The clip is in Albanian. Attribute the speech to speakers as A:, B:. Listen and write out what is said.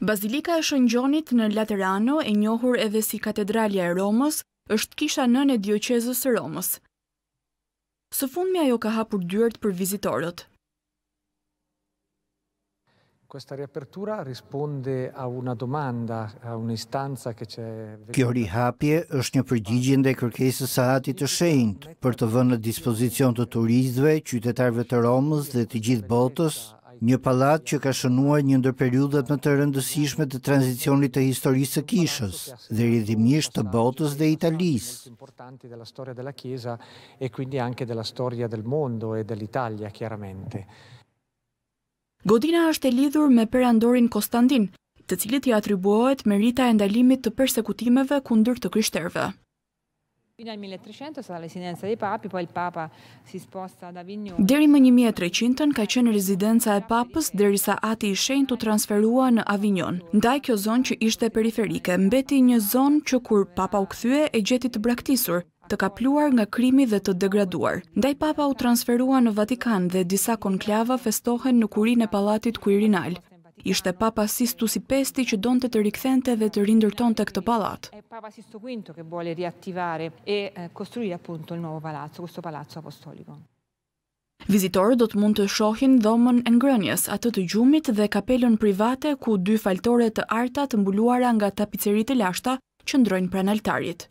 A: Bazilika e Shëngjonit në Laterano, e njohur edhe si Katedralja e Romës, është kisha nën e dioqezës së Romës. Së fundmi ajo ka hapur dyert për vizitorët.
B: Kjo rihapje është një përgjigjën dhe kërkesës sa atit të shenjt për të vënë në dispozicion të turizve, qytetarve të Romës dhe të gjithë botës një palat që ka shënuar një ndër periudat më të rëndësishme të tranzicionit të historisë të kishës dhe rridhimisht të botës dhe italisë.
C: e quindi anche della storia del mondo e dell'Italia chiaramente.
A: Godina është e lidhur me perandorin Konstantin, të cilit i atribuohet merita e ndalimit të persekutimeve kundër të krishterëve.
D: Fino al 1300, sa residenza dei papi, poi il papa si sposta ad Avignon.
A: Deri më 1300-ën ka qenë rezidenca e papës, derisa ati i shenjtë u transferua në Avignon. Ndaj kjo zonë që ishte periferike, mbeti një zonë që kur papa u këthye e gjeti të braktisur, të kapluar nga krimi dhe të degraduar. Ndaj papa u transferua në Vatikan dhe disa konklava festohen në kurin e palatit Quirinal ishte papa Sistu si pesti që donte të rikthente dhe të rindërton të këtë palat. Eh, Vizitorë do të mund të shohin dhomën e ngrënjes, atë të gjumit dhe kapelën private ku dy faltore të arta të mbuluara nga tapicerit e lashta që ndrojnë pran altarit.